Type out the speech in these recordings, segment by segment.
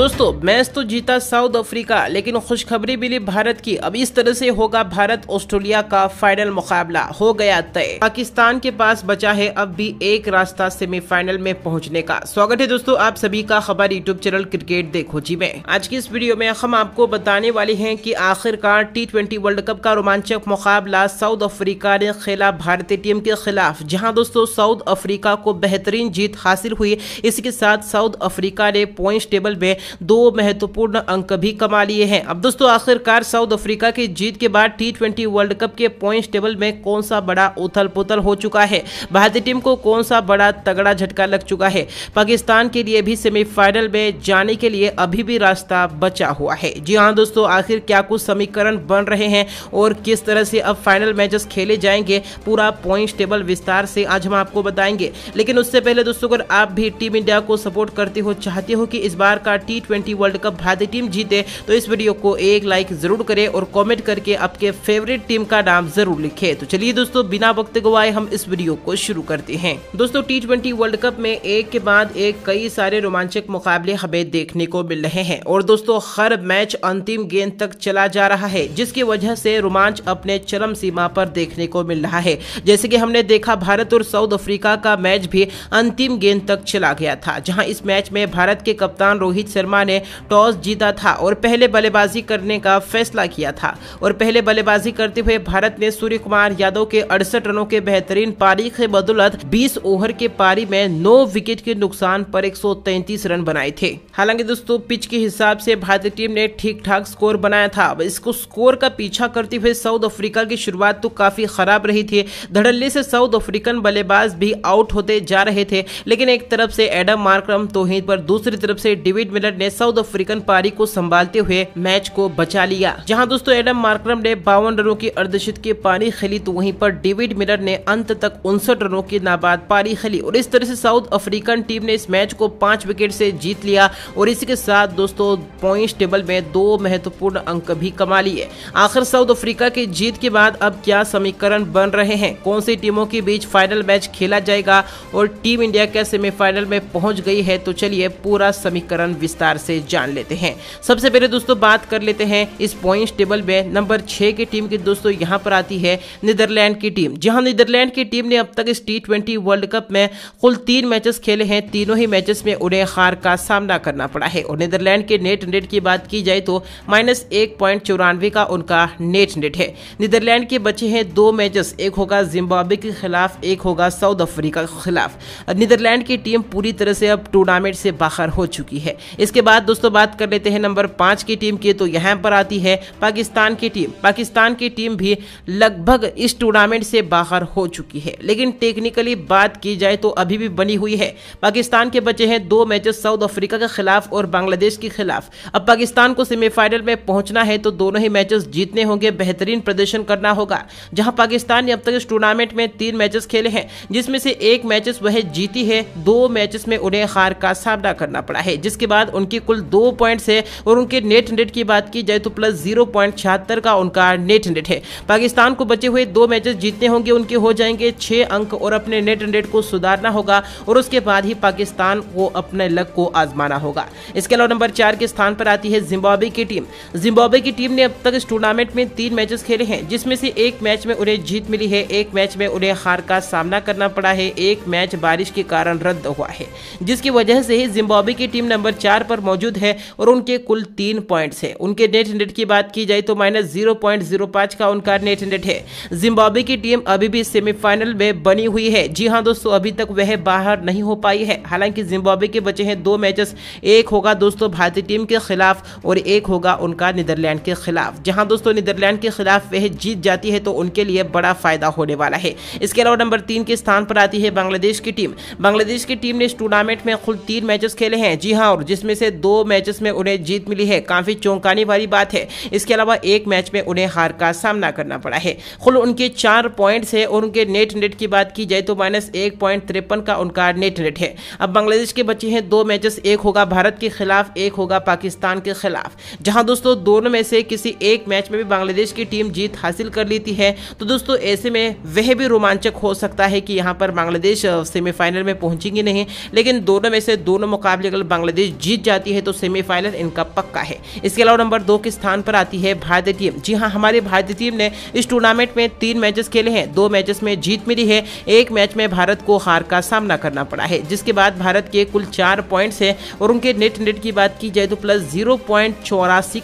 दोस्तों मैच तो जीता साउथ अफ्रीका लेकिन खुशखबरी मिली भारत की अब इस तरह से होगा भारत ऑस्ट्रेलिया का फाइनल मुकाबला हो गया तय पाकिस्तान के पास बचा है अब भी एक रास्ता सेमीफाइनल में पहुंचने का स्वागत है दोस्तों आप सभी का खबर यूट्यूब चैनल क्रिकेट देखो जी में आज की इस वीडियो में हम आपको बताने वाले हैं की आखिरकार टी ट्वेंटी वर्ल्ड कप का रोमांचक मुकाबला साउथ अफ्रीका ने खेला भारतीय टीम के खिलाफ जहाँ दोस्तों साउथ अफ्रीका को बेहतरीन जीत हासिल हुई इसके साथ साउथ अफ्रीका ने पॉइंट टेबल में दो महत्वपूर्ण अंक भी कमा लिए हैं अब दोस्तों आखिरकार साउथ अफ्रीका की जीत के बाद टी वर्ल्ड कप के पॉइंट टेबल में कौन सा बड़ा उथल पुथल हो चुका है भारतीय टीम को कौन सा बड़ा तगड़ा झटका लग चुका है पाकिस्तान के लिए भी सेमीफाइनल में जाने के लिए अभी भी रास्ता बचा हुआ है जी हाँ दोस्तों आखिर क्या कुछ समीकरण बन रहे हैं और किस तरह से अब फाइनल मैचेस खेले जाएंगे पूरा पॉइंट टेबल विस्तार से आज हम आपको बताएंगे लेकिन उससे पहले दोस्तों अगर आप भी टीम इंडिया को सपोर्ट करते हो चाहते हो कि इस बार का टी टी वर्ल्ड कप भारतीय टीम जीते तो इस वीडियो को एक लाइक जरूर करें और कॉमेंट करके आपके फेवरेट टीम का नाम जरूर लिखे तो चलिए दोस्तों बिना वक्त गवाए हम इस वीडियो को शुरू करते हैं दोस्तों टी वर्ल्ड कप में एक के बाद एक कई सारे रोमांचक मुकाबले हमें देखने को मिल रहे हैं और दोस्तों हर मैच अंतिम गेंद तक चला जा रहा है जिसकी वजह से रोमांच अपने चरम सीमा पर देखने को मिल रहा है जैसे कि हमने देखा भारत और साउथ अफ्रीका का मैच भी अंतिम गेंद तक चला गया था जहां इस मैच में भारत के कप्तान रोहित शर्मा शर्मा ने टॉस जीता था और पहले बल्लेबाजी करने का फैसला किया था और पहले बल्लेबाजी करते हुए भारत ने सूर्य कुमार यादव के अड़सठ रनों के बेहतरीन पारी के बदौलत 20 ओवर के पारी में नौ विकेट के नुकसान पर 133 रन बनाए थे हालांकि दोस्तों पिच के हिसाब से भारतीय टीम ने ठीक ठाक स्कोर बनाया था इसको स्कोर का पीछा करते हुए साउथ अफ्रीका की शुरुआत तो काफी खराब रही थी धड़ल्ले से साउथ अफ्रीकन बल्लेबाज भी आउट होते जा रहे थे लेकिन एक तरफ से एडम मार्क्रम तो पर दूसरी तरफ से डेविड मिलर स्टैंडर्ड ने साउथ अफ्रीकन पारी को संभालते हुए मैच को बचा लिया जहां दोस्तों एडम मार्क्रम ने बावन रनों की अर्धशत की पारी खेली तो वहीं पर डेविड मिलर ने अंत तक उनसठ रनों की नाबाद पारी खेली और इस तरह से साउथ अफ्रीकन टीम ने इस मैच को पांच विकेट से जीत लिया और इसी के साथ दोस्तों पॉइंट टेबल में दो महत्वपूर्ण अंक भी कमा लिए आखिर साउथ अफ्रीका की जीत के बाद अब क्या समीकरण बन रहे हैं कौन सी टीमों के बीच फाइनल मैच खेला जाएगा और टीम इंडिया क्या सेमीफाइनल में पहुंच गई है तो चलिए पूरा समीकरण विस्तार विस्तार से जान लेते हैं सबसे पहले दोस्तों बात कर लेते हैं इस पॉइंट टेबल में नंबर छह की टीम की दोस्तों यहाँ पर आती है नीदरलैंड की टीम जहाँ नीदरलैंड की टीम ने अब तक इस टी वर्ल्ड कप में कुल तीन मैचेस खेले हैं तीनों ही मैचेस में उन्हें हार का सामना करना पड़ा है और नीदरलैंड के नेट रेट की बात की जाए तो माइनस एक पॉइंट चौरानवे का उनका नेट रेट है नीदरलैंड के बचे हैं दो मैचेस एक होगा जिम्बाब्वे के खिलाफ एक होगा साउथ अफ्रीका के खिलाफ नीदरलैंड की टीम पूरी तरह से अब टूर्नामेंट से बाहर हो चुकी है इस इसके बाद दोस्तों बात कर लेते हैं नंबर पांच की टीम की तो यहाँ पर आती है पाकिस्तान की टीम पाकिस्तान की टीम भी लगभग इस टूर्नामेंट से बाहर हो चुकी है लेकिन टेक्निकली बात की जाए तो अभी भी बनी हुई है पाकिस्तान के बचे हैं दो मैचेस साउथ अफ्रीका के खिलाफ और बांग्लादेश के खिलाफ अब पाकिस्तान को सेमीफाइनल में पहुंचना है तो दोनों ही मैचेस जीतने होंगे बेहतरीन प्रदर्शन करना होगा जहां पाकिस्तान ने अब तक इस टूर्नामेंट में तीन मैचेस खेले हैं जिसमें से एक मैचेस वह जीती है दो मैचेस में उन्हें हार का सामना करना पड़ा है जिसके बाद उनकी कुल दो पॉइंट्स है और उनके नेट हंड्रेड की बात की जाए तो प्लस जीरो पॉइंट छिहत्तर का उनका नेट हंड्रेड है पाकिस्तान को बचे हुए दो मैचेस जीतने होंगे उनके हो जाएंगे छः अंक और अपने नेट हंड्रेड को सुधारना होगा और उसके बाद ही पाकिस्तान को अपने लक को आजमाना होगा इसके अलावा नंबर चार के स्थान पर आती है जिम्बाब्वे की टीम जिम्बाब्वे की टीम ने अब तक इस टूर्नामेंट में तीन मैचेस खेले हैं जिसमें से एक मैच में उन्हें जीत मिली है एक मैच में उन्हें हार का सामना करना पड़ा है एक मैच बारिश के कारण रद्द हुआ है जिसकी वजह से ही जिम्बाब्वे की टीम नंबर चार पर मौजूद है और उनके कुल तीन पॉइंट्स हैं उनके नेट इंडेट की बात की जाए तो माइनस जीरो पॉइंट जीरो पांच का उनका नेट इंडेट है जिम्बाब्वे की टीम अभी भी सेमीफाइनल में बनी हुई है जी हाँ दोस्तों अभी तक वह बाहर नहीं हो पाई है हालांकि जिम्बाब्वे के बचे हैं दो मैचेस एक होगा दोस्तों भारतीय टीम के खिलाफ और एक होगा उनका नीदरलैंड के खिलाफ जहां दोस्तों नीदरलैंड के खिलाफ वह जीत जाती है तो उनके लिए बड़ा फायदा होने वाला है इसके अलावा नंबर तीन के स्थान पर आती है बांग्लादेश की टीम बांग्लादेश की टीम ने इस टूर्नामेंट में कुल तीन मैचेस खेले हैं जी हाँ और जिसमें से दो मैचेस में उन्हें जीत मिली है काफ़ी चौंकाने वाली बात है इसके अलावा एक मैच में उन्हें हार का सामना करना पड़ा है कुल उनके चार पॉइंट्स है और उनके नेट नेट की बात की जाए तो माइनस एक पॉइंट तिरपन का उनका नेट नेट है अब बांग्लादेश के बच्चे हैं दो मैचेस एक होगा भारत के खिलाफ एक होगा पाकिस्तान के खिलाफ जहां दोस्तों दोनों में से किसी एक मैच में भी बांग्लादेश की टीम जीत हासिल कर लेती है तो दोस्तों ऐसे में वह भी रोमांचक हो सकता है कि यहां पर बांग्लादेश सेमीफाइनल में पहुंचेंगे नहीं लेकिन दोनों में से दोनों मुकाबले अगर बांग्लादेश जीत जाती है तो सेमीफाइनल इनका पक्का है इसके अलावा नंबर दो के स्थान पर आती है भारतीय टीम जी हाँ हमारी भारतीय टीम ने इस टूर्नामेंट में तीन मैचेस खेले हैं दो मैचेस में जीत मिली है एक मैच में भारत को हार का सामना करना पड़ा है जिसके बाद भारत के कुल चार पॉइंट्स हैं और उनके नेट नेट की बात की जाए तो प्लस जीरो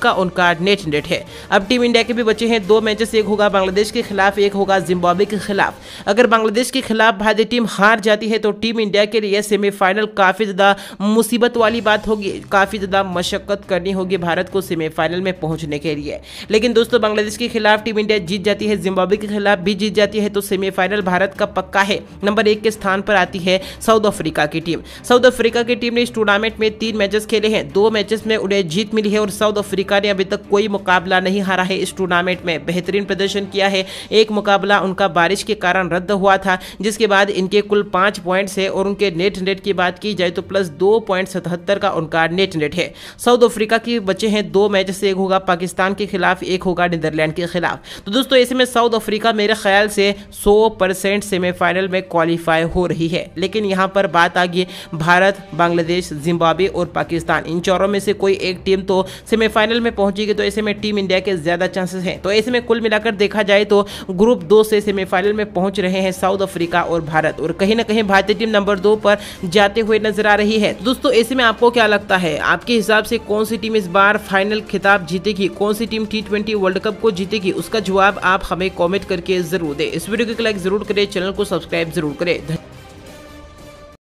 का उनका नेट नेट है अब टीम इंडिया के भी बचे हैं दो मैचेस एक होगा बांग्लादेश के खिलाफ एक होगा जिम्बाब्वे के खिलाफ अगर बांग्लादेश के खिलाफ भारतीय टीम हार जाती है तो टीम इंडिया के लिए सेमीफाइनल काफी ज्यादा मुसीबत वाली बात होगी काफ़ी ज़्यादा मशक्क़त करनी होगी भारत को सेमीफाइनल में पहुंचने के लिए लेकिन दोस्तों बांग्लादेश के खिलाफ टीम इंडिया जीत जाती है जिम्बाब्वे के खिलाफ भी जीत जाती है तो सेमीफाइनल भारत का पक्का है नंबर एक के स्थान पर आती है साउथ अफ्रीका की टीम साउथ अफ्रीका की टीम ने इस टूर्नामेंट में तीन मैचेस खेले हैं दो मैचेस में उन्हें जीत मिली है और साउथ अफ्रीका ने अभी तक कोई मुकाबला नहीं हारा है इस टूर्नामेंट में बेहतरीन प्रदर्शन किया है एक मुकाबला उनका बारिश के कारण रद्द हुआ था जिसके बाद इनके कुल पांच पॉइंट्स है और उनके नेट नेट की बात की जाए तो प्लस दो पॉइंट सतहत्तर का उनका का नेट नेट है साउथ अफ्रीका के बचे हैं दो मैच से एक होगा पाकिस्तान के खिलाफ एक होगा नीदरलैंड के खिलाफ तो दोस्तों ऐसे में साउथ अफ्रीका मेरे ख्याल से 100 परसेंट सेमीफाइनल में क्वालिफाई हो रही है लेकिन यहाँ पर बात आ गई भारत बांग्लादेश जिम्बाब्वे और पाकिस्तान इन चारों में से कोई एक टीम तो सेमीफाइनल में पहुंचेगी तो ऐसे में टीम इंडिया के ज़्यादा चांसेस हैं तो ऐसे में कुल मिलाकर देखा जाए तो ग्रुप दो से सेमीफाइनल में पहुंच रहे हैं साउथ अफ्रीका और भारत और कहीं ना कहीं भारतीय टीम नंबर दो पर जाते हुए नजर आ रही है तो दोस्तों ऐसे में आपको क्या लगता सकता है आपके हिसाब से कौन सी टीम इस बार फाइनल खिताब जीतेगी कौन सी टीम टी वर्ल्ड कप को जीतेगी उसका जवाब आप हमें कॉमेंट करके जरूर दे इस वीडियो को लाइक जरूर करें चैनल को सब्सक्राइब जरूर करें